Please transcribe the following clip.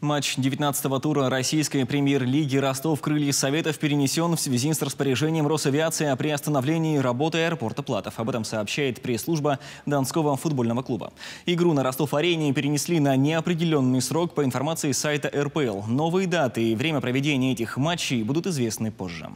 Матч 19-го тура российской премьер-лиги Ростов Крылья Советов перенесен в связи с распоряжением Росавиации о приостановлении работы аэропорта Платов. Об этом сообщает пресс-служба Донского футбольного клуба. Игру на Ростов-арене перенесли на неопределенный срок по информации сайта РПЛ. Новые даты и время проведения этих матчей будут известны позже.